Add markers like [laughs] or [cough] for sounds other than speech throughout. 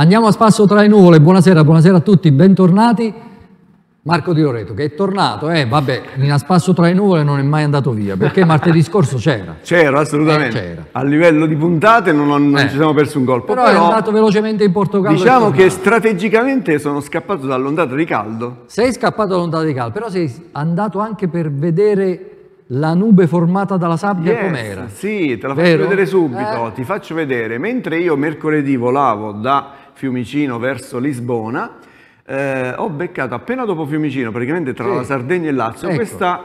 Andiamo a spasso tra le nuvole, buonasera, buonasera a tutti, bentornati. Marco Di Loreto che è tornato, eh, vabbè, in a spasso tra le nuvole non è mai andato via, perché martedì scorso c'era. [laughs] C'era, assolutamente. Eh, c'era. A livello di puntate non, non eh. ci siamo persi un colpo. Però, però, è andato velocemente in Portogallo. Diciamo che strategicamente sono scappato dall'ondata di caldo. Sei scappato dall'ondata di caldo, però sei andato anche per vedere la nube formata dalla sabbia yes, com'era. Sì, te la Vero? faccio vedere subito, eh. ti faccio vedere. Mentre io mercoledì volavo da Fiumicino verso Lisbona, eh, ho beccato appena dopo Fiumicino, praticamente tra sì. la Sardegna e il Lazio, ecco. questa,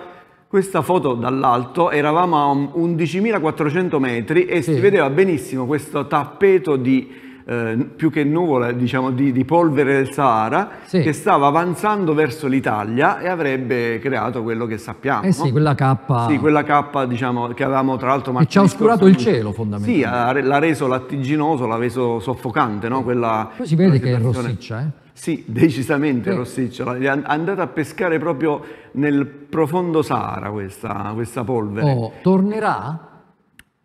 questa, foto dall'alto, eravamo a 11.400 metri e sì. si vedeva benissimo questo tappeto di eh, più che nuvola, diciamo di, di polvere del Sahara, sì. che stava avanzando verso l'Italia e avrebbe creato quello che sappiamo. Eh sì, quella cappa. Sì, quella cappa diciamo, che avevamo tra l'altro... mangiato. ci ha oscurato il cielo fondamentalmente. Sì, l'ha reso lattiginoso, l'ha reso soffocante, no? Quella, Poi si vede che è rossiccia, eh? Sì, decisamente sì. rossiccio. È andata a pescare proprio nel profondo Sahara questa, questa polvere. Oh, tornerà?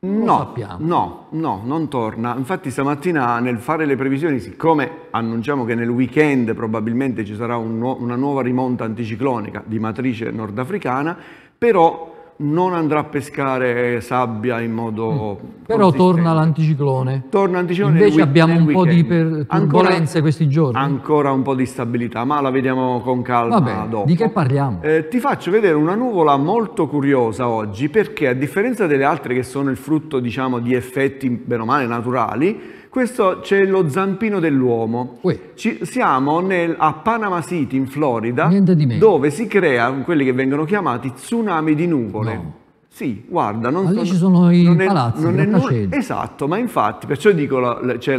no, sappiamo. No, no, non torna. Infatti stamattina nel fare le previsioni, siccome annunciamo che nel weekend probabilmente ci sarà un nu- una nuova rimonta anticiclonica di matrice nordafricana, però non andrà a pescare sabbia in modo mm. però torna l'anticiclone torna l'anticiclone invece abbiamo un weekend. po' di per- turbulenze questi giorni ancora un po' di stabilità ma la vediamo con calma Vabbè, dopo di che parliamo? Eh, ti faccio vedere una nuvola molto curiosa oggi perché a differenza delle altre che sono il frutto diciamo di effetti bene o male naturali questo c'è lo zampino dell'uomo. Ci, siamo nel, a Panama City, in Florida, dove si creano quelli che vengono chiamati tsunami di nuvole. No. Sì, guarda, non, so, ci sono i non palazzi, è, non è nulla, Esatto, ma infatti, perciò dico c'è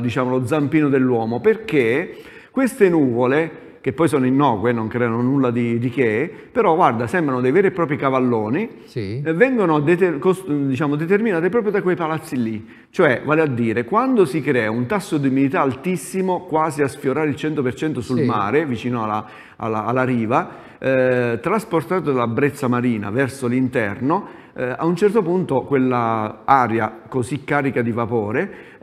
diciamo, lo zampino dell'uomo, perché queste nuvole che poi sono innocue, non creano nulla di, di che, però guarda, sembrano dei veri e propri cavalloni, sì. eh, vengono deter, diciamo, determinate proprio da quei palazzi lì. Cioè, vale a dire, quando si crea un tasso di umidità altissimo, quasi a sfiorare il 100% sul sì. mare, vicino alla, alla, alla riva, eh, trasportato dalla brezza marina verso l'interno, eh, a un certo punto quella aria così carica di vapore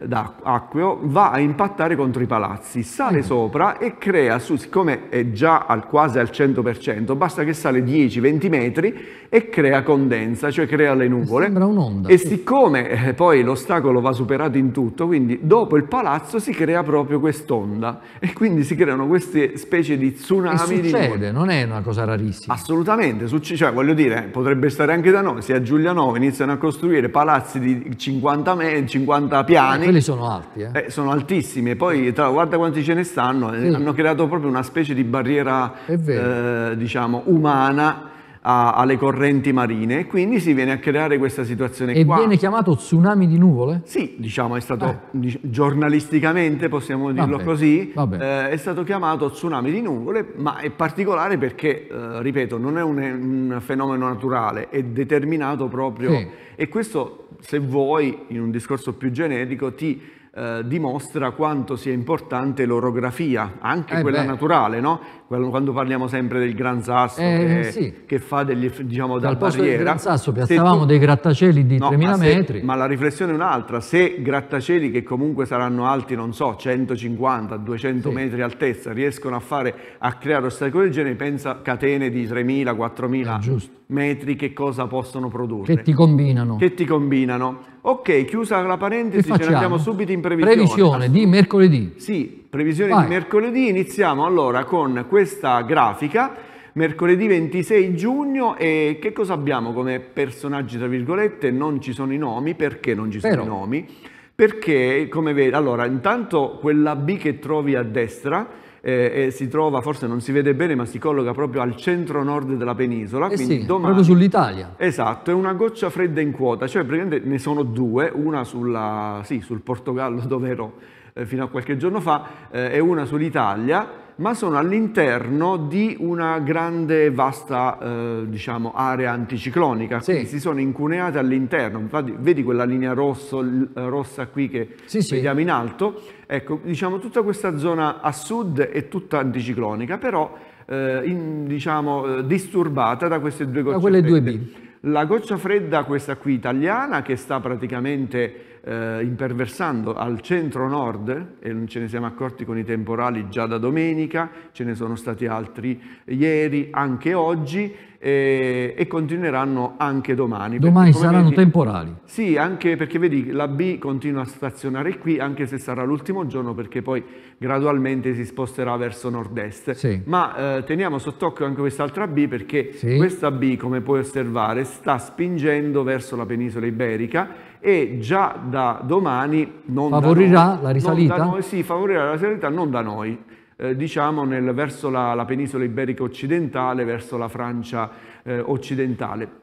acqueo va a impattare contro i palazzi, sale mm. sopra e crea su, siccome è già al, quasi al 100%, basta che sale 10-20 metri e crea condensa, cioè crea le nuvole. Sembra un'onda. E sì. siccome eh, poi l'ostacolo va superato in tutto, quindi dopo il palazzo si crea proprio quest'onda e quindi si creano queste specie di tsunami. E succede, di non è una cosa rarissima. Assolutamente, succe- cioè voglio dire, potrebbe stare anche da noi, se a Giulianova iniziano a costruire palazzi di 50, me- 50 piani, quelli sono alti. Eh? Eh, sono altissimi e poi tra, guarda quanti ce ne stanno, sì. hanno creato proprio una specie di barriera eh, diciamo, umana a, alle correnti marine e quindi si viene a creare questa situazione e qua. E viene chiamato tsunami di nuvole? Sì, diciamo è stato, eh. dic giornalisticamente possiamo dirlo vabbè, così, vabbè. Eh, è stato chiamato tsunami di nuvole, ma è particolare perché, eh, ripeto, non è un, un, fenomeno naturale, è determinato proprio... Sì. E questo se vuoi, in un discorso più generico, ti eh, dimostra quanto sia importante l'orografia, anche eh quella beh. naturale, no? quando parliamo sempre del Gran Sasso eh, che, sì. che, fa degli, diciamo, da barriera. Gran Sasso piazzavamo tu... dei grattacieli di no, 3.000 ma se, metri. Ma la riflessione è un'altra, se grattacieli che comunque saranno alti, non so, 150-200 sì. metri altezza, riescono a, fare, a creare ostacoli del genere, pensa catene di 3.000-4.000 metri che cosa possono produrre. Che ti combinano. Che ti combinano. Ok, chiusa la parentesi, ce ne andiamo subito in previsione. Previsione di mercoledì. Sì, previsione Vai. di mercoledì. Iniziamo allora con questa grafica. Mercoledì 26 giugno e che cosa abbiamo come personaggi, tra virgolette? Non ci sono i nomi, perché non ci sono Però. i nomi? Perché, come vedi, allora, intanto quella B che trovi a destra eh, si trova, forse non si vede bene, ma si colloca proprio al centro-nord della penisola. Eh sì, domani, proprio sull'Italia. Esatto, è una goccia fredda in quota, cioè praticamente ne sono due, una sulla, sì, sul Portogallo [laughs] dove ero eh, fino a qualche giorno fa eh, e una sull'Italia ma sono all'interno di una grande vasta eh, diciamo, area anticiclonica, sì. si sono incuneate all'interno, infatti vedi quella linea rosso, eh, rossa qui che sì, vediamo sì. in alto, Ecco, diciamo tutta questa zona a sud è tutta anticiclonica, però eh, in, diciamo, eh, disturbata da queste due gocce da quelle Due B. La goccia fredda, questa qui italiana, che sta praticamente eh, imperversando al centro-nord, e non ce ne siamo accorti con i temporali già da domenica, ce ne sono stati altri ieri, anche oggi, e, e continueranno anche domani. Domani perché, saranno vedi, temporali. Sì, anche perché vedi la B continua a stazionare qui anche se sarà l'ultimo giorno perché poi gradualmente si sposterà verso nord-est. Sì. Ma eh, teniamo sott'occhio anche quest'altra B perché sì. questa B come puoi osservare sta spingendo verso la penisola iberica e già da domani non favorirà da noi, la risalita? Noi, sì, favorirà la risalita non da noi eh, diciamo nel, verso la, la, penisola iberica occidentale, verso la Francia eh, occidentale.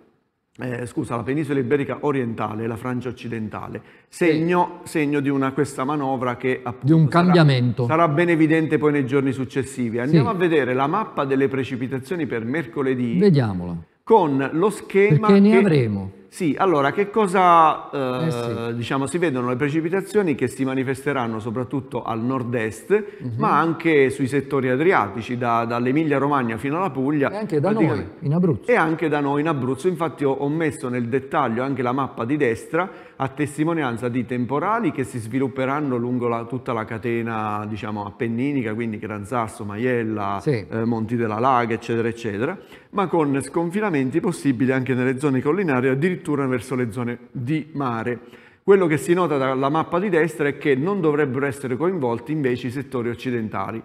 Eh, scusa, la penisola iberica orientale, la Francia occidentale, segno, segno di una, questa manovra che appunto, di un cambiamento. Sarà, sarà, ben evidente poi nei giorni successivi. Andiamo sì. a vedere la mappa delle precipitazioni per mercoledì. Vediamola. Con lo schema. Perché ne che, avremo sì, allora che cosa eh, eh, sì. diciamo, si vedono le precipitazioni che si manifesteranno soprattutto al nord-est, uh mhm. -huh. ma anche sui settori adriatici, da, dall'Emilia Romagna fino alla Puglia. E anche da noi in Abruzzo. E anche da noi in Abruzzo, infatti ho, ho messo nel dettaglio anche la mappa di destra a testimonianza di temporali che si svilupperanno lungo la, tutta la catena diciamo, appenninica, quindi Gran Sasso, Maiella, sì. eh, Monti della Laga, eccetera, eccetera, ma con sconfinamenti possibili anche nelle zone collinari, addirittura verso le zone di mare. Quello che si nota dalla mappa di destra è che non dovrebbero essere coinvolti invece i settori occidentali,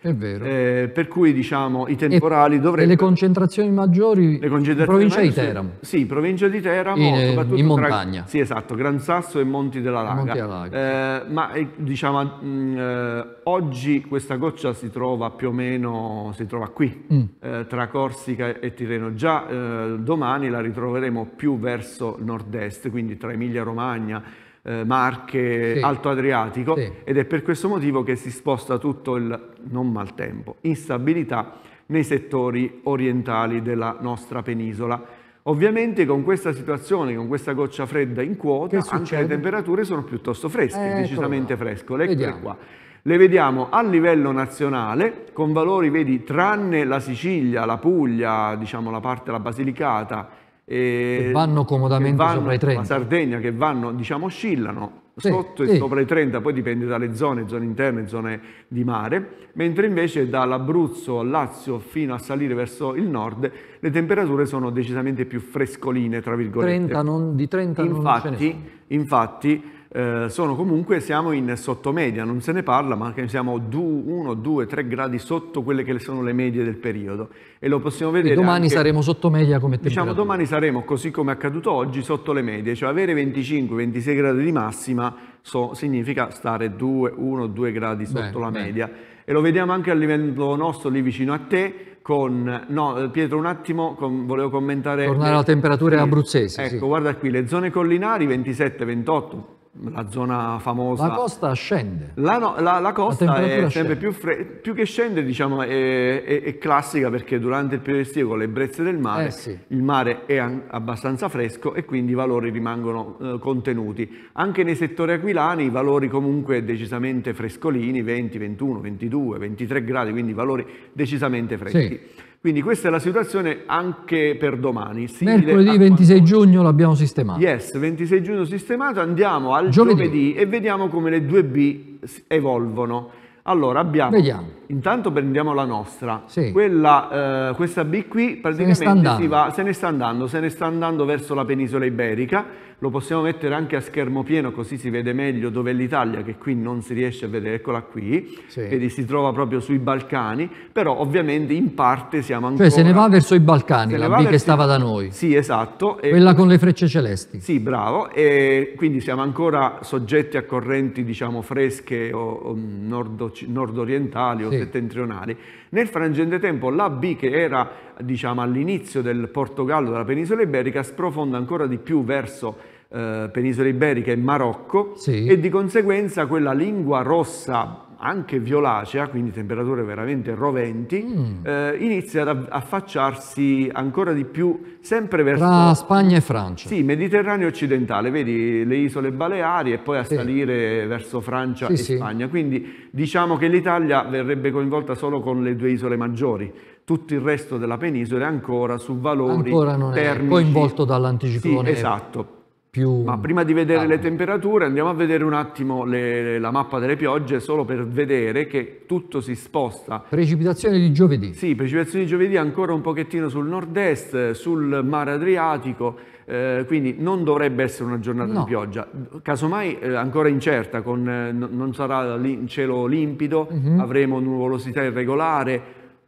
è vero. Eh, per cui diciamo i temporali e, dovrebbero... E le concentrazioni maggiori le concentrazioni provincia maggiori, di Teramo. Sì, provincia di Teramo, in, eh, soprattutto in montagna. Tra, sì, esatto, Gran Sasso e Monti della Laga. Monti della Laga. Eh, ma eh, diciamo mh, eh, oggi questa goccia si trova più o meno si trova qui, mm. eh, tra Corsica e Tirreno. Già domani la ritroveremo più verso nord-est, quindi tra Emilia Romagna eh, Marche, sì. Alto Adriatico sì. ed è per questo motivo che si sposta tutto il non maltempo, instabilità nei settori orientali della nostra penisola. Ovviamente con questa situazione, con questa goccia fredda in quota, anche le temperature sono piuttosto fresche, eh, decisamente ecco fresche. Eccole qua. Le vediamo a livello nazionale con valori, vedi, tranne la Sicilia, la Puglia, diciamo la parte della Basilicata eh, vanno comodamente vanno, sopra i 30. La Sardegna che vanno, diciamo, oscillano sì, sotto sì. e sopra i 30, poi dipende dalle zone, zone interne, zone di mare, mentre invece dall'Abruzzo, Lazio fino a salire verso il nord le temperature sono decisamente più frescoline, tra virgolette. 30 non, di 30 infatti, non ce ne sono. Infatti, eh, sono comunque, siamo in sottomedia, non se ne parla, ma siamo 1, 2, 3 gradi sotto quelle che sono le medie del periodo. E lo possiamo vedere. E domani anche, saremo sottomedia media come diciamo, temperatura. Diciamo domani saremo, così come è accaduto oggi, sotto le medie, cioè avere 25-26 gradi di massima so, significa stare 2, 1, 2 gradi sotto beh, la beh. media. E lo vediamo anche a livello nostro, lì vicino a te, con, no, eh, Pietro un attimo, con, volevo commentare... Tornare alla temperatura sì. abruzzese. Ecco, sì. guarda qui, le zone collinari 27, 28, la zona famosa. La costa scende. La, no, la, la costa è sempre più, fredda, più, che scende, diciamo, è, è, è, classica perché durante il periodo estivo con le ebbrezze del mare, eh sì. il mare è abbastanza fresco e quindi i valori rimangono eh, contenuti. Anche nei settori aquilani i valori comunque decisamente frescolini, 20, 21, 22, 23 gradi, quindi valori decisamente freschi. Sì. Quindi questa è la situazione anche per domani. Mercoledì 26 giugno l'abbiamo sistemato. Yes, 26 giugno sistemato, andiamo al giovedì, giovedì e vediamo come le 2B evolvono. Allora abbiamo... Vediamo intanto prendiamo la nostra. Sì. Quella, eh, questa B qui praticamente se ne, va, se ne, sta andando, se ne sta andando verso la penisola iberica, lo possiamo mettere anche a schermo pieno così si vede meglio dove è l'Italia, che qui non si riesce a vedere, eccola qui, sì. vedi si trova proprio sui Balcani, però ovviamente in parte siamo cioè, ancora... Cioè se ne va verso i Balcani, se la B verso... che stava da noi. Sì, esatto. E... Quella con le frecce celesti. Sì, bravo, e quindi siamo ancora soggetti a correnti diciamo fresche o, o nord, orientali sì sì. settentrionali, nel frangente tempo la B che era diciamo, all'inizio del Portogallo, della penisola iberica, sprofonda ancora di più verso eh, penisola iberica e Marocco sì. e di conseguenza quella lingua rossa anche violacea, quindi temperature veramente roventi, mm. eh, inizia ad affacciarsi ancora di più, sempre verso... Tra Spagna e Francia. Sì, Mediterraneo occidentale, vedi le isole Baleari e poi a sì. salire verso Francia sì, e sì. Spagna. Quindi diciamo che l'Italia verrebbe coinvolta solo con le due isole maggiori, tutto il resto della penisola è ancora su valori ancora non termici. coinvolto dall'anticiclone. Sì, esatto, più... Ma prima di vedere ah, le temperature andiamo a vedere un attimo le, la mappa delle piogge solo per vedere che tutto si sposta. Precipitazione di giovedì. Sì, precipitazione di giovedì ancora un pochettino sul nord-est, sul mare Adriatico. Eh, quindi non dovrebbe essere una giornata no. di pioggia, casomai eh, ancora incerta, con, eh, non sarà un cielo limpido, uh mhm. -huh. avremo nuvolosità irregolare,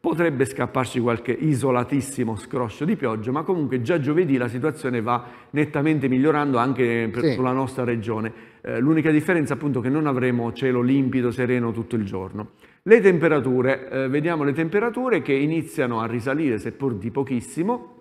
potrebbe scapparci qualche isolatissimo scroscio di pioggia, ma comunque già giovedì la situazione va nettamente migliorando anche per, sì. sulla nostra regione. Eh, l'unica differenza appunto è che non avremo cielo limpido, sereno tutto il giorno. Le temperature, eh, vediamo le temperature che iniziano a risalire seppur di pochissimo,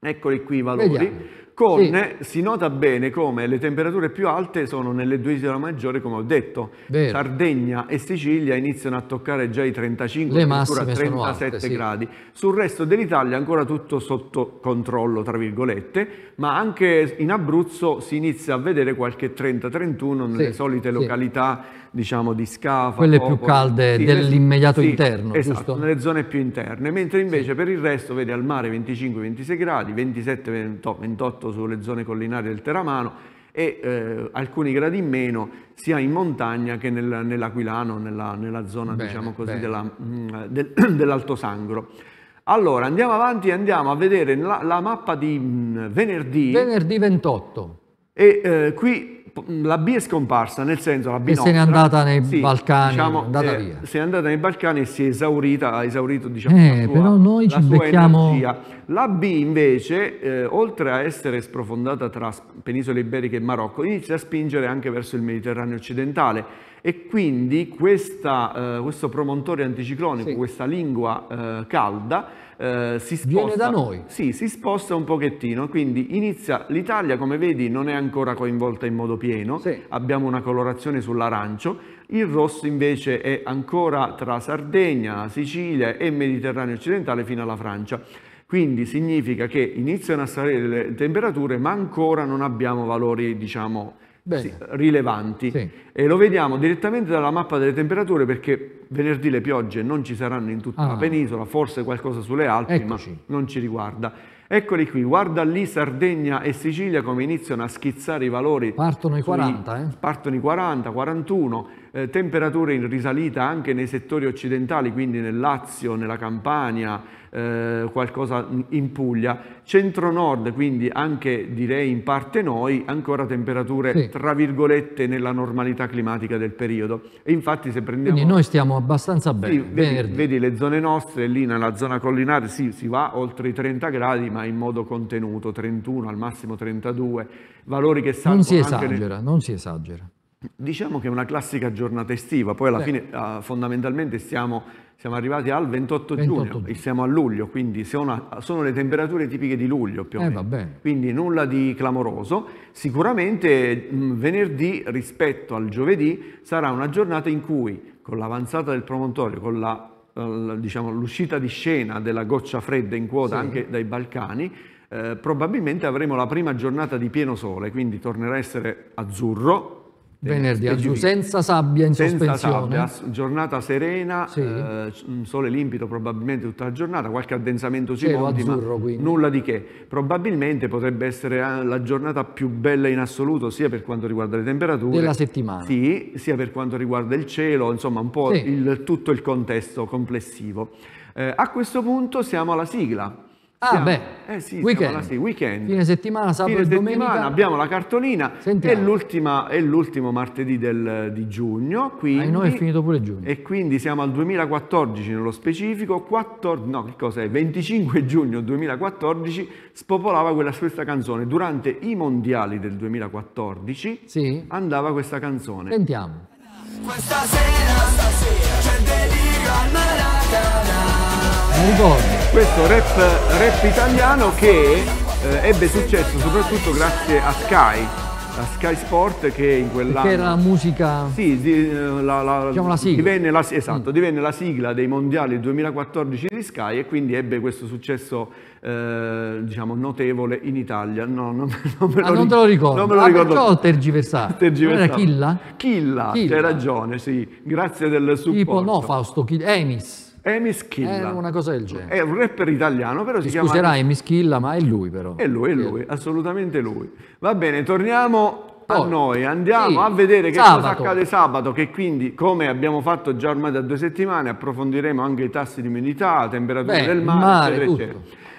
eccoli qui i valori. Vediamo con, sì. si nota bene come le temperature più alte sono nelle due isole maggiori, come ho detto. Vero. Sardegna e Sicilia iniziano a toccare già i 35, addirittura 37 alte, gradi. Sul resto dell'Italia ancora tutto sotto controllo, tra virgolette, ma anche in Abruzzo si inizia a vedere qualche 30-31 nelle sì. solite località diciamo di scafa. Quelle più calde sì, dell'immediato sì, interno, esatto, giusto? nelle zone più interne, mentre invece sì. per il resto vedi al mare 25-26 gradi, 27-28 sulle zone collinari del Teramano e eh, alcuni gradi in meno sia in montagna che nel, nell'Aquilano, nella, nella, zona bene, diciamo così, mm, [clears throat] dell'Alto del, Sangro. Allora andiamo avanti e andiamo a vedere la, la mappa di mh, mm, venerdì. Venerdì 28. E eh, qui la B è scomparsa, nel senso la B nostra, se n'è andata nei sì, Balcani, diciamo, è andata eh, via. Se n'è andata nei Balcani e si è esaurita, ha esaurito diciamo, eh, la sua, però noi ci becchiamo... energia. La B invece, eh, oltre a essere sprofondata tra Penisola Iberica e Marocco, inizia a spingere anche verso il Mediterraneo occidentale e quindi questa, eh, questo promontorio anticiclonico, sì. questa lingua eh, calda, eh, si sposta. Viene da noi. Sì, si sposta un pochettino, quindi inizia, l'Italia come vedi non è ancora coinvolta in modo pieno, sì. abbiamo una colorazione sull'arancio, il rosso invece è ancora tra Sardegna, Sicilia e Mediterraneo occidentale fino alla Francia. Quindi significa che iniziano a salire le temperature, ma ancora non abbiamo valori, diciamo, sì, rilevanti. Sì. E lo vediamo direttamente dalla mappa delle temperature perché venerdì le piogge non ci saranno in tutta ah. la penisola, forse qualcosa sulle Alpi, Eccoci. ma non ci riguarda. Eccoli qui, guarda lì Sardegna e Sicilia come iniziano a schizzare i valori. Partono i 40, sui, eh? Partono i 40, 41 eh, temperature in risalita anche nei settori occidentali, quindi nel Lazio, nella Campania, eh, qualcosa in Puglia, centro-nord, quindi anche direi in parte noi, ancora temperature sì. tra virgolette nella normalità climatica del periodo. E infatti se prendiamo... Quindi noi stiamo abbastanza bene. Sì, vedi, vedi, le zone nostre, lì nella zona collinare sì, si va oltre i 30 gradi, ma in modo contenuto, 31 al massimo 32, valori che salgono... Non si esagera, nel... non si esagera. Diciamo che è una classica giornata estiva, poi alla Beh. fine uh, fondamentalmente siamo, siamo, arrivati al 28, 28 giugno, giugno, siamo a luglio, quindi sono, sono, le temperature tipiche di luglio più o eh, meno. Quindi nulla di clamoroso. Sicuramente mh, mm, venerdì rispetto al giovedì sarà una giornata in cui con l'avanzata del promontorio, con la, diciamo, l'uscita di scena della goccia fredda in quota sì. anche dai Balcani, eh, probabilmente avremo la prima giornata di pieno sole, quindi tornerà a essere azzurro, Venerdì a senza sabbia in senza sospensione. Sabbia, giornata serena, sì. eh, sole limpido probabilmente tutta la giornata, qualche addensamento sui monti, azzurro, nulla di che. Probabilmente potrebbe essere eh, la giornata più bella in assoluto, sia per quanto riguarda le temperature. Della settimana. Sì, sia per quanto riguarda il cielo, insomma un po' sì. il, tutto il contesto complessivo. Eh, a questo punto siamo alla sigla. Ah, beh, eh sì, weekend. Sì, weekend. Fine settimana, sabato Fine e domenica. Settimana, abbiamo la cartolina. Sentiamo. È, l'ultimo martedì del, di giugno. Quindi, ah, noi è finito pure giugno. E quindi siamo al 2014 nello specifico. 14, no, che cos'è? 25 giugno 2014 spopolava quella stessa canzone. Durante i mondiali del 2014 sì. andava questa canzone. Sentiamo. Questa sera, stasera, c'è delirio al Maracanã. Questo rap, rap italiano che eh, ebbe successo soprattutto grazie a Sky, A Sky Sport che in quell'anno... Che era la musica... Sì, di, eh, la, la, diciamo la sigla. Divenne la, esatto, mm. divenne la sigla dei mondiali 2014 di Sky e quindi ebbe questo successo eh, diciamo notevole in Italia. No, non, [laughs] non me lo, ah, non te lo ricordo. Non me lo ah, ricordo. Perciò tergiversato. [laughs] tergiversato. Era Killa? Killa, Killa. c'hai ragione, sì. Grazie del supporto. Tipo, no Fausto, Emis. Emi È eh, una cosa del genere. È un rapper italiano, però Ti si chiama... Scuserai, Emi Schilla, ma è lui però. È lui, è lui, sì. assolutamente lui. Va bene, torniamo a oh, noi, andiamo sì. a vedere che sabato. cosa accade sabato, che quindi, come abbiamo fatto già ormai da due settimane, approfondiremo anche i tassi di umidità, temperatura Beh, del mare, mare eccetera,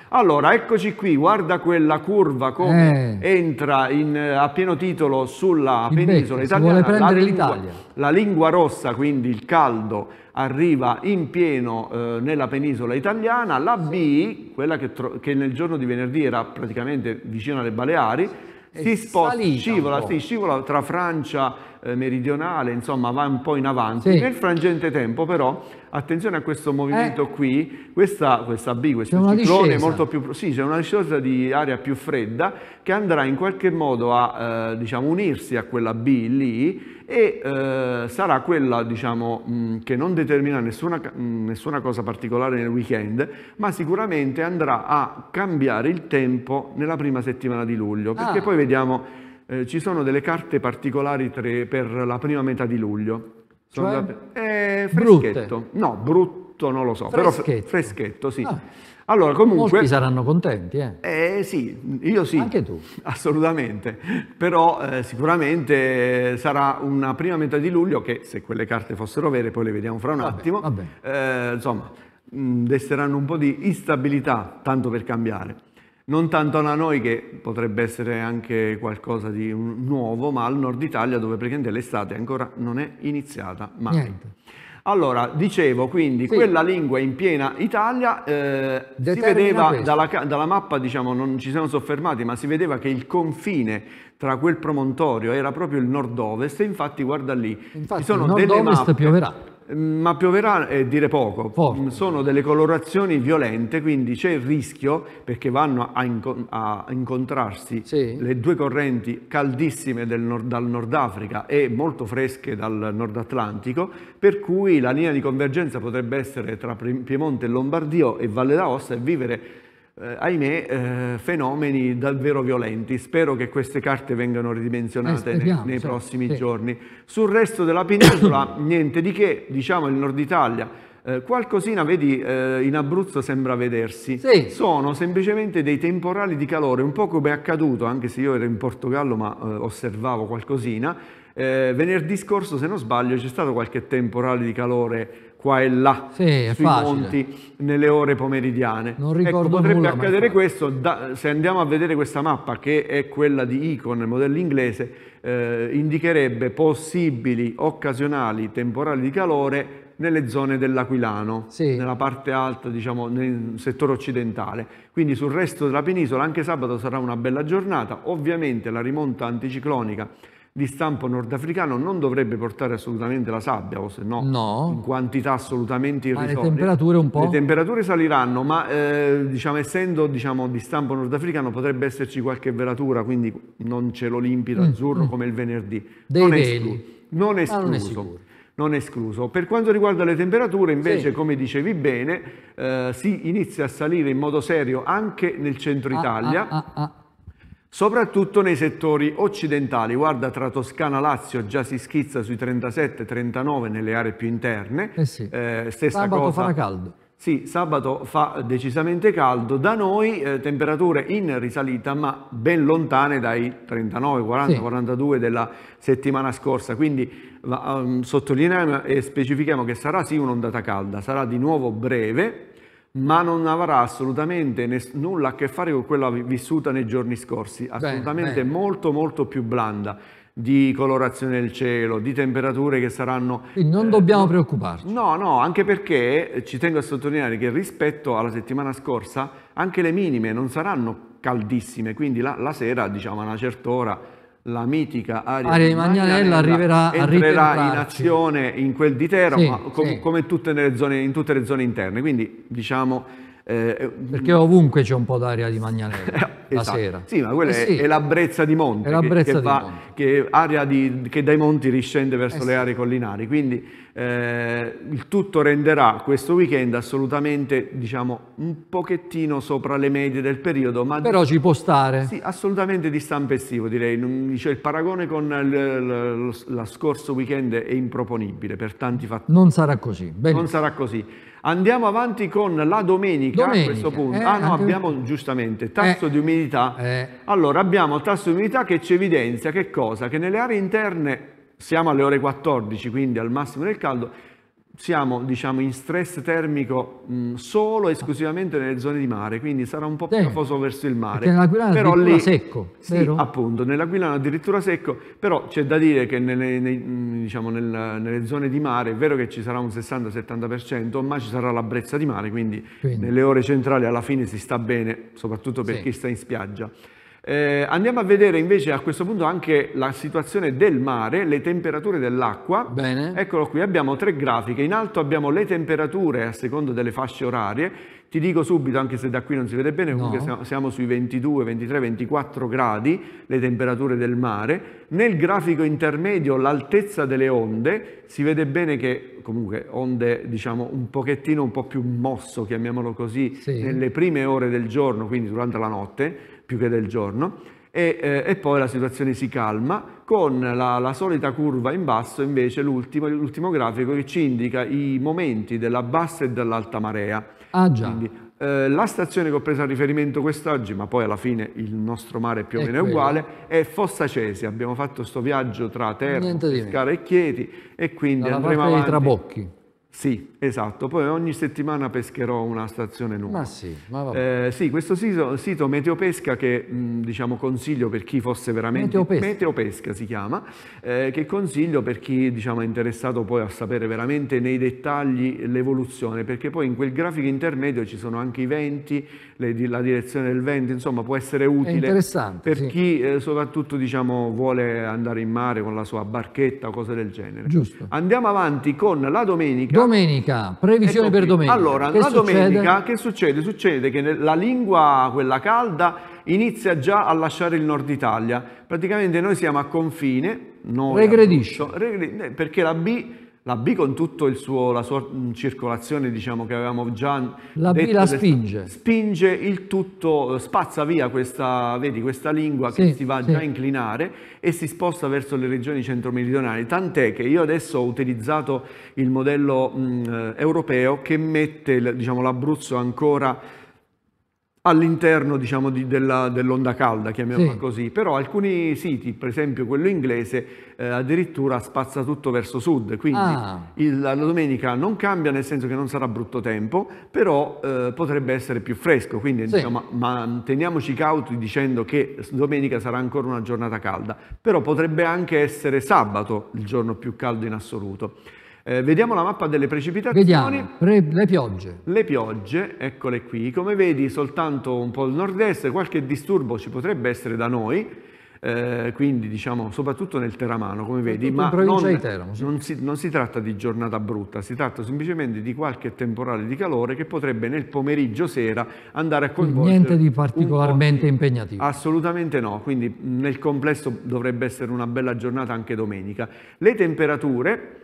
Allora, eccoci qui, guarda quella curva come eh. entra in, eh, a pieno titolo sulla penisola becco, italiana. La lingua, la lingua rossa, quindi il caldo, arriva in pieno eh, nella penisola italiana, la B, quella che, che, nel giorno di venerdì era praticamente vicino alle Baleari, si sposta, scivola, sì, scivola, tra Francia eh, meridionale, insomma va un po' in avanti. Sì. Nel frangente tempo però attenzione a questo movimento eh. qui, questa, questa B, questo c'è ciclone molto più... Sì, c'è una discesa di aria più fredda che andrà in qualche modo a eh, diciamo, unirsi a quella B lì e eh, sarà quella diciamo, mh, che non determina nessuna, mh, nessuna cosa particolare nel weekend, ma sicuramente andrà a cambiare il tempo nella prima settimana di luglio, perché ah. poi vediamo... Eh, ci sono delle carte particolari tre, per la prima metà di luglio. Cioè? Eh, freschetto. Brutte. No, brutto non lo so, freschetto. però freschetto, sì. Ah. Allora, comunque... Molti saranno contenti, eh? eh? sì, io sì. Anche tu. Assolutamente. Però eh, sicuramente sarà una prima metà di luglio che, se quelle carte fossero vere, poi le vediamo fra un vabbè, attimo, vabbè. Eh, insomma, desteranno un po' di instabilità, tanto per cambiare non tanto a noi che potrebbe essere anche qualcosa di nuovo, ma al nord Italia dove praticamente l'estate ancora non è iniziata mai. Niente. Allora, dicevo quindi, sì. quella lingua in piena Italia eh, si vedeva dalla, dalla, mappa, diciamo, non ci siamo soffermati, ma si vedeva che il confine tra quel promontorio era proprio il nord-ovest, infatti guarda lì, infatti, ci sono delle mappe... pioverà. Mm, ma pioverà è eh, dire poco, Forte. Mm, sono delle colorazioni violente, quindi c'è il rischio perché vanno a, inco a incontrarsi sì. le due correnti caldissime nord dal Nord Africa e molto fresche dal Nord Atlantico, per cui la linea di convergenza potrebbe essere tra Piemonte e Lombardia e Valle d'Aosta e vivere eh, ahimè, eh, fenomeni davvero violenti. Spero che queste carte vengano ridimensionate eh, speriamo, nei, nei prossimi sì. giorni. Sul resto della penisola, [coughs] niente di che, diciamo il nord Italia. Eh, qualcosina, vedi, eh, in Abruzzo sembra vedersi. Sì. Sono semplicemente dei temporali di calore, un po' come è accaduto, anche se io ero in Portogallo ma eh, osservavo qualcosina. venerdì scorso, se non sbaglio, c'è stato qualche temporale di calore qua e là sì, sui monti nelle ore pomeridiane. Non ricordo ecco, potrebbe nulla, accadere questo da, se andiamo a vedere questa mappa che è quella di Icon, il modello inglese, eh, indicherebbe possibili occasionali temporali di calore nelle zone dell'Aquilano, sì. nella parte alta, diciamo, nel settore occidentale. Quindi sul resto della penisola anche sabato sarà una bella giornata. Ovviamente la rimonta anticiclonica di stampo nordafricano non dovrebbe portare assolutamente la sabbia, o se no, no. in quantità assolutamente irrisorie. Ma le temperature un po'? Le temperature saliranno, ma eh, diciamo, essendo diciamo, di stampo nordafricano potrebbe esserci qualche velatura, quindi non cielo limpido, mm, azzurro mm. come il venerdì. Dei non, veli. non ah, escluso. Non escluso non escluso. Per quanto riguarda le temperature, invece, sì. come dicevi bene, eh, si inizia a salire in modo serio anche nel centro ah, Italia. Ah, ah, ah, soprattutto nei settori occidentali. Guarda, tra Toscana e Lazio già si schizza sui 37-39 nelle aree più interne. Eh sì. eh, stessa Sabato cosa. farà caldo. Sì, sabato fa decisamente caldo, da noi eh, temperature in risalita ma ben lontane dai 39, 40, sì. 42 della settimana scorsa, quindi um, sottolineiamo e specifichiamo che sarà sì un'ondata calda, sarà di nuovo breve, ma non avrà assolutamente nulla a che fare con quella vissuta nei giorni scorsi, assolutamente bene, bene. molto molto più blanda di colorazione del cielo, di temperature che saranno... Quindi non eh, dobbiamo eh, preoccuparci. No, no, anche perché eh, ci tengo a sottolineare che rispetto alla settimana scorsa anche le minime non saranno caldissime, quindi la, la sera diciamo a una certa ora la mitica Aria, Aria di Magnanella, arriverà entrerà in azione in quel di Teramo, sì, com sì. come in tutte, le zone, tutte le zone interne. Quindi diciamo eh, eh, Perché ovunque c'è un po' d'aria di Magnanella [laughs] esatto. la sera. Sì, ma quella eh è, sì. è, la brezza di monte, che, che, va, di monte. che, aria di, che dai monti riscende verso eh le aree collinari. Quindi eh, il tutto renderà questo weekend assolutamente diciamo un pochettino sopra le medie del periodo ma però ci può stare sì assolutamente di stampo estivo direi cioè, il paragone con lo scorso weekend è improponibile per tanti fatti non sarà così Benissimo. non sarà così andiamo avanti con la domenica, domenica a questo punto eh, ah no abbiamo un... giustamente tasso eh, di umidità eh. allora abbiamo tasso di umidità che ci evidenzia che cosa che nelle aree interne siamo alle ore 14, quindi al massimo del caldo, siamo diciamo, in stress termico mh, solo e esclusivamente nelle zone di mare, quindi sarà un po' più afoso verso il mare. Nell'Aquilano però lì, secco, sì, vero? appunto, nell'Aquilano addirittura secco, però c'è da dire che nelle, nei, diciamo, nel, nelle, zone di mare è vero che ci sarà un 60-70%, ma ci sarà la brezza di mare, quindi, quindi, nelle ore centrali alla fine si sta bene, soprattutto per sì. chi sta in spiaggia. Eh, andiamo a vedere invece a questo punto anche la situazione del mare, le temperature dell'acqua. Eccolo qui, abbiamo tre grafiche. In alto abbiamo le temperature a seconda delle fasce orarie. Ti dico subito, anche se da qui non si vede bene, comunque no. siamo sui 22, 23, 24 gradi, le temperature del mare. Nel grafico intermedio l'altezza delle onde, si vede bene che comunque onde diciamo un pochettino un po' più mosso, chiamiamolo così, sì. nelle prime ore del giorno, quindi durante la notte più che del giorno, e, eh, e poi la situazione si calma con la, la solita curva in basso invece l'ultimo, grafico che ci indica i momenti della bassa e dell'alta marea. Ah già. Quindi, eh, la stazione che ho preso a riferimento quest'oggi, ma poi alla fine il nostro mare è più o meno è uguale, è Fossa Cesi. Abbiamo fatto questo viaggio tra Terra, Pescara e Chieti e quindi Dalla andremo avanti. Trabocchi. Sì, Esatto, poi ogni settimana pescherò una stazione nuova. Ma sì, ma va bene. Eh, sì, questo sito, sito Meteopesca che mh, mm, diciamo consiglio per chi fosse veramente... Meteopesca. Meteopesca si chiama, eh, che consiglio per chi diciamo, è interessato poi a sapere veramente nei dettagli l'evoluzione, perché poi in quel grafico intermedio ci sono anche i venti, le, la direzione del vento, insomma può essere utile per sì. chi eh, soprattutto diciamo, vuole andare in mare con la sua barchetta o cose del genere. Giusto. Andiamo avanti con la domenica. Domenica domenica, previsioni per domenica. Allora, che la succede? domenica che succede? Succede che la lingua, quella calda, inizia già a lasciare il nord Italia. Praticamente noi siamo a confine. Regredisce. Tutto, regred... Eh, perché la B la B con tutta la sua mm, circolazione diciamo, che avevamo già... La B la spinge. spinge il tutto, spazza via questa, vedi, questa lingua sì, che si va sì. già a inclinare e si sposta verso le regioni centro-meridionali, tant'è che io adesso ho utilizzato il modello mh, mm, eh, europeo che mette diciamo, l'Abruzzo ancora all'interno diciamo, di, dell'onda calda, chiamiamola sì. così, però alcuni siti, per esempio quello inglese, eh, addirittura spazza tutto verso sud, quindi ah. il, la domenica non cambia nel senso che non sarà brutto tempo, però eh, potrebbe essere più fresco, quindi sì. diciamo, manteniamoci cauti dicendo che domenica sarà ancora una giornata calda, però potrebbe anche essere sabato il giorno più caldo in assoluto. Eh, vediamo la mappa delle precipitazioni. Vediamo, Pre le piogge. Le piogge, eccole qui. Come vedi soltanto un po' il nord-est, qualche disturbo ci potrebbe essere da noi, eh, quindi diciamo soprattutto nel Teramano, come vedi, ma non, Teramo, sì. non, si, non, si, tratta di giornata brutta, si tratta semplicemente di qualche temporale di calore che potrebbe nel pomeriggio sera andare a coinvolgere. Niente di particolarmente impegnativo. Assolutamente no, quindi nel complesso dovrebbe essere una bella giornata anche domenica. Le temperature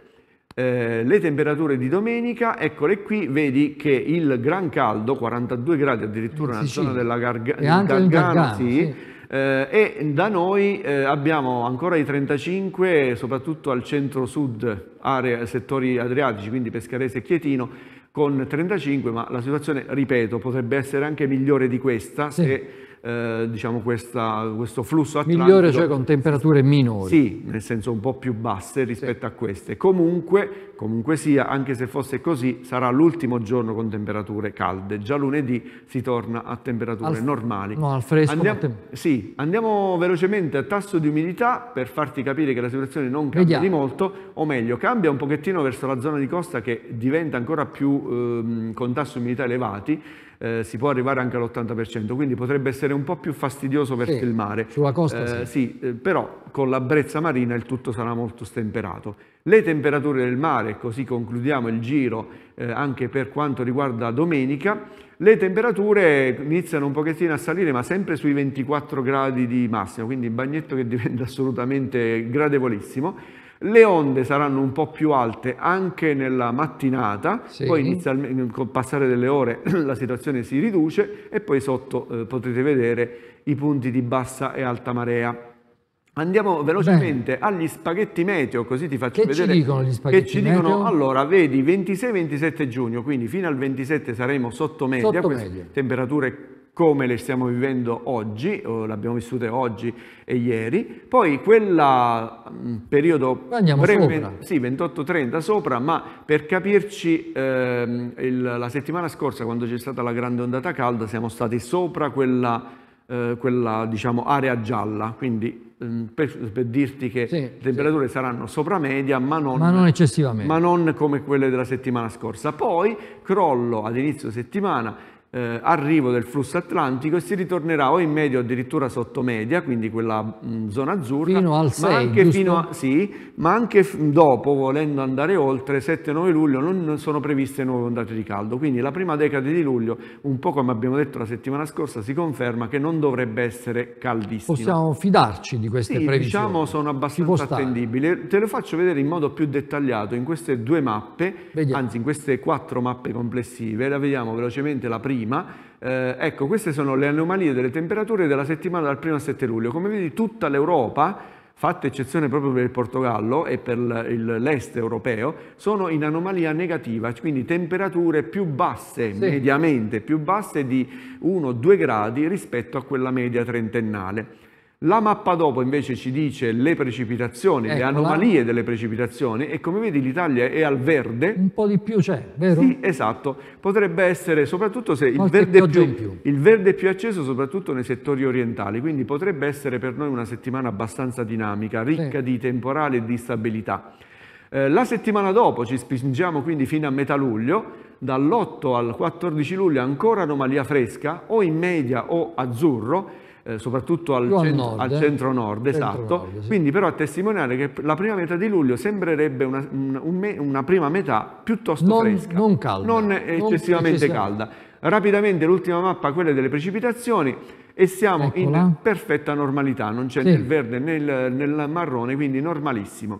eh, le temperature di domenica, eccole qui, vedi che il gran caldo, 42 gradi addirittura eh, nella zona della Garga- Gargano, sì, sì. Eh, e da noi eh, abbiamo ancora i 35, soprattutto al centro-sud, area, settori adriatici, quindi Pescarese e Chietino, con 35, ma la situazione, ripeto, potrebbe essere anche migliore di questa sì. se eh, diciamo questa, questo flusso atlantico. Migliore cioè con temperature minori. Sì, nel senso un po' più basse rispetto sì. a queste. Comunque, comunque sia, anche se fosse così, sarà l'ultimo giorno con temperature calde. Già lunedì si torna a temperature al, normali. No, al fresco. Andiamo, sì, andiamo velocemente a tasso di umidità per farti capire che la situazione non cambia Vediamo. di molto, o meglio, cambia un pochettino verso la zona di costa che diventa ancora più ehm, con tasso di umidità elevati eh, si può arrivare anche all'80%, quindi potrebbe essere un po' più fastidioso per sì, mare. Sulla costa eh, sì. sì. Eh, però con la brezza marina il tutto sarà molto stemperato. Le temperature del mare, così concludiamo il giro eh, anche per quanto riguarda domenica, le temperature iniziano un pochettino a salire ma sempre sui 24 gradi di massimo, quindi il bagnetto che diventa [laughs] assolutamente gradevolissimo. Le onde saranno un po' più alte anche nella mattinata, sì. poi inizialmente, col passare delle ore [clears throat] la situazione si riduce e poi sotto eh, potrete vedere i punti di bassa e alta marea. Andiamo velocemente Bene. agli spaghetti meteo, così ti faccio che vedere. Ci dicono gli spaghetti che ci meteo? Allora, vedi, 26-27 giugno, quindi fino al 27 saremo sotto media, sotto media. temperature come le stiamo vivendo oggi, o le abbiamo vissute oggi e ieri, poi quel mm, periodo Andiamo pre- sopra. sì, 28-30 sopra, ma per capirci ehm, il, la settimana scorsa quando c'è stata la grande ondata calda siamo stati sopra quella, eh, quella diciamo, area gialla, quindi mm, per, per, dirti che sì, le temperature sì. saranno sopra media, ma non, ma non eccessivamente. Ma non come quelle della settimana scorsa. Poi crollo ad inizio settimana eh, arrivo del flusso atlantico e si ritornerà o in media o addirittura sotto media, quindi quella mh, mm, zona azzurra, fino al 6, ma, anche fino a, sì, ma anche dopo, volendo andare oltre, 7-9 luglio non, non sono previste nuove ondate di caldo, quindi la prima decade di luglio, un po' come abbiamo detto la settimana scorsa, si conferma che non dovrebbe essere caldissima. Possiamo fidarci di queste sì, previsioni? diciamo sono abbastanza attendibili, te le faccio vedere in modo più dettagliato in queste due mappe, vediamo. anzi in queste quattro mappe complessive, la vediamo velocemente la prima prima. Eh, ecco, queste sono le anomalie delle temperature della settimana dal 1 al 7 luglio. Come vedi, tutta l'Europa fatta eccezione proprio per il Portogallo e per l'est europeo, sono in anomalia negativa, quindi temperature più basse, sì. mediamente più basse di 1-2 gradi rispetto a quella media trentennale. La mappa dopo invece ci dice le precipitazioni, Eccola. le anomalie delle precipitazioni e come vedi l'Italia è al verde. Un po' di più c'è, vero? Sì, esatto. Potrebbe essere, soprattutto se il verde, più, più. il verde, è più acceso, soprattutto nei settori orientali, quindi potrebbe essere per noi una settimana abbastanza dinamica, ricca sì. di temporale e di stabilità. Eh, la settimana dopo ci spingiamo quindi fino a metà luglio, dall'8 al 14 luglio ancora anomalia fresca, o in media o azzurro, eh, soprattutto al, al, eh. centro, nord, al centro nord, esatto. Centro nord, sì. Quindi però a testimoniare che la prima metà di luglio sembrerebbe una, una, una prima metà piuttosto non, fresca, non, calda, non eccessivamente non calda. Rapidamente l'ultima mappa, quella delle precipitazioni, e siamo Eccola. in perfetta normalità, non c'è sì. né il verde né il, né il marrone, quindi normalissimo.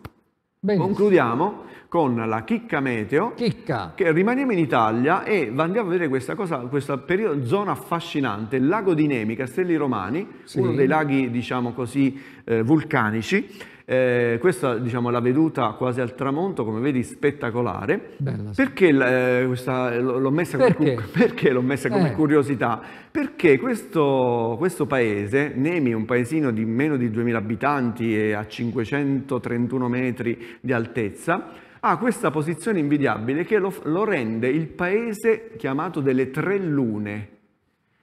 Benissimo. Concludiamo con la chicca meteo. Chicca. Che rimaniamo in Italia e andiamo a vedere questa, cosa, questa periodo, zona affascinante, il lago di Nemi, Castelli Romani, sì. uno dei laghi, diciamo così, eh, vulcanici eh, questa diciamo la veduta quasi al tramonto, come vedi, spettacolare. Bella, sì. Perché eh, questa, l'ho messa, perché? Come, perché l'ho messa eh. curiosità? Perché questo, questo, paese, Nemi, un paesino di meno di 2000 abitanti e a 531 metri di altezza, ha questa posizione invidiabile che lo, lo rende il paese chiamato delle tre lune,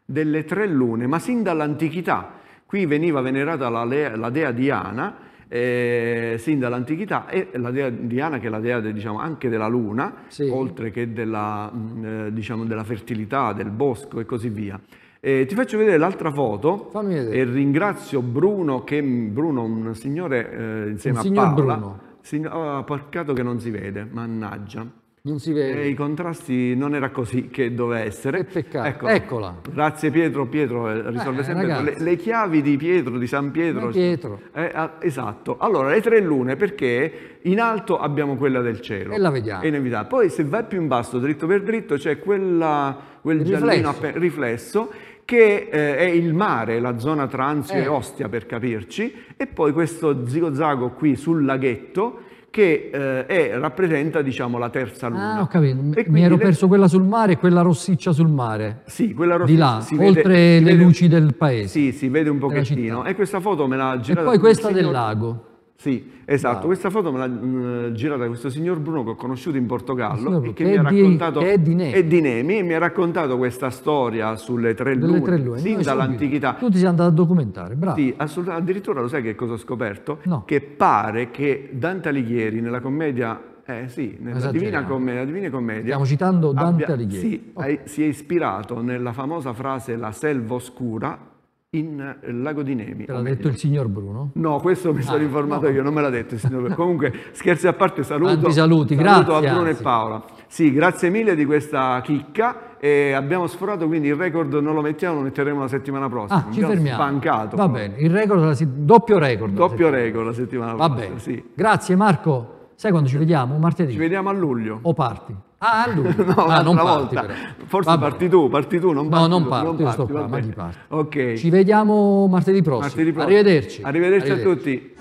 delle tre lune, ma sin dall'antichità. Qui veniva venerata la, la dea Diana, eh, sin dall'antichità e la dea Diana che è la dea de, diciamo, anche della luna, sì. oltre che della, mh, mm, eh, diciamo, della fertilità, del bosco e così via. Eh, ti faccio vedere l'altra foto e ringrazio Bruno, che Bruno, un signore eh, insieme un a Paola. Bruno. Sign- oh, peccato che non si vede, mannaggia. Non si vede. E eh, I contrasti non era così che doveva essere. Che peccato. Eccola. Eccola. Grazie Pietro, Pietro eh, risolve eh, sempre le, le, chiavi di Pietro, di San Pietro. Pietro. Eh, esatto. Allora, le tre lune perché in alto abbiamo quella del cielo. E la vediamo. È inevitabile. Poi se vai più in basso, dritto per dritto, c'è quella, quel il giallino riflesso, riflesso che eh, è il mare, la zona tra transio e eh. ostia per capirci, e poi questo zigozago qui sul laghetto che eh, è, rappresenta diciamo, la terza ah, luna. Ah, ho capito. Mi ero le... perso quella sul mare e quella rossiccia sul mare. Sì, quella rossiccia. Di là, oltre vede, le vede, luci del paese. Sì, si vede un pochettino. E questa foto me l'ha girata. E poi questa del lago. Sì, esatto. Vale. Questa foto me l'ha mm, girata questo signor Bruno che ho conosciuto in Portogallo signor, e che, che mi ha raccontato. Di, è di Nemi. È di Nemi e mi ha raccontato questa storia sulle tre lune. Tre lune. Sin dall'antichità. Tu ti sei andato a documentare, bravo. Sì, assolutamente. Addirittura lo sai che cosa ho scoperto? No. Che pare che Dante Alighieri nella commedia eh sì, nella Divina Commedia, Divina Commedia, Stiamo citando Dante Alighieri. Sì, okay. Eh, si è ispirato nella famosa frase La selva oscura in eh, Lago di Nemi. Te oh, l'ha detto il signor Bruno? No, questo mi ah, sono informato no. io, non me l'ha detto il signor Bruno. Comunque, scherzi a parte, saluto, Tanti saluti, saluto grazie, a Bruno anzi. e Paola. Sì, grazie mille di questa chicca e abbiamo sforato, quindi il record non lo mettiamo, lo metteremo la settimana ah, prossima. Ah, ci fermiamo. Spancato. Va bene, il record, doppio record. Doppio la record la settimana prossima. Va bene. Sì. Grazie Marco. Sai quando ci vediamo? Martedì. Ci vediamo a luglio. O parti? Ah, a luglio. [laughs] no, ah, non parti però. Forse Vabbè. parti tu, parti tu, non parti No, non tu, parto, non parti, io sto qua, ma chi parte? Ok. Ci vediamo martedì prossimo. Martedì prossimo. Arrivederci. Arrivederci, Arrivederci. a tutti.